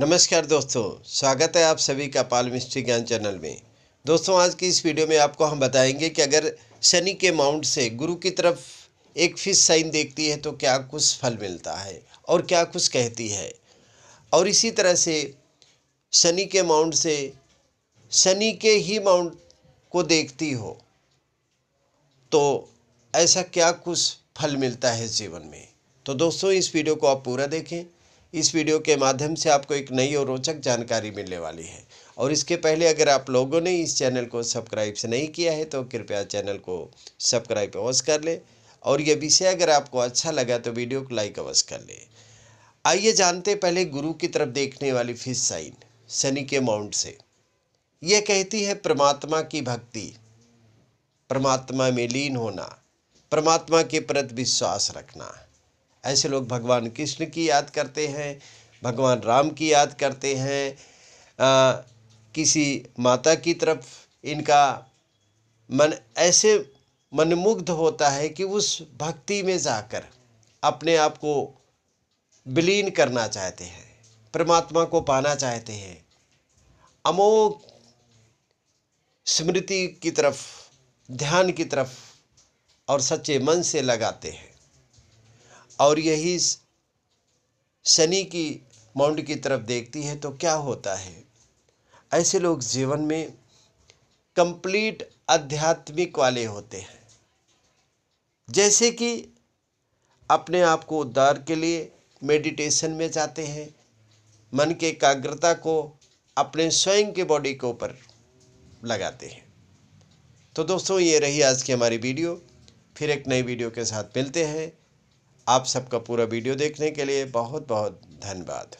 नमस्कार दोस्तों स्वागत है आप सभी का पाल मिस्ट्री ज्ञान चैनल में दोस्तों आज की इस वीडियो में आपको हम बताएंगे कि अगर शनि के माउंट से गुरु की तरफ एक फिश साइन देखती है तो क्या कुछ फल मिलता है और क्या कुछ कहती है और इसी तरह से शनि के माउंट से शनि के ही माउंट को देखती हो तो ऐसा क्या कुछ फल मिलता है जीवन में तो दोस्तों इस वीडियो को आप पूरा देखें इस वीडियो के माध्यम से आपको एक नई और रोचक जानकारी मिलने वाली है और इसके पहले अगर आप लोगों ने इस चैनल को सब्सक्राइब से नहीं किया है तो कृपया चैनल को सब्सक्राइब अवश्य कर लें और यह विषय अगर आपको अच्छा लगा तो वीडियो को लाइक अवश्य कर लें आइए जानते पहले गुरु की तरफ देखने वाली फिश साइन शनि के माउंट से यह कहती है परमात्मा की भक्ति परमात्मा में लीन होना परमात्मा के प्रति विश्वास रखना ऐसे लोग भगवान कृष्ण की याद करते हैं भगवान राम की याद करते हैं आ, किसी माता की तरफ इनका मन ऐसे मनमुग्ध होता है कि उस भक्ति में जाकर अपने आप को विलीन करना चाहते हैं परमात्मा को पाना चाहते हैं अमोघ स्मृति की तरफ ध्यान की तरफ और सच्चे मन से लगाते हैं और यही शनि की मौंड की तरफ देखती है तो क्या होता है ऐसे लोग जीवन में कंप्लीट आध्यात्मिक वाले होते हैं जैसे कि अपने आप को उद्धार के लिए मेडिटेशन में जाते हैं मन के एकाग्रता को अपने स्वयं के बॉडी के ऊपर लगाते हैं तो दोस्तों ये रही आज की हमारी वीडियो फिर एक नई वीडियो के साथ मिलते हैं आप सबका पूरा वीडियो देखने के लिए बहुत बहुत धन्यवाद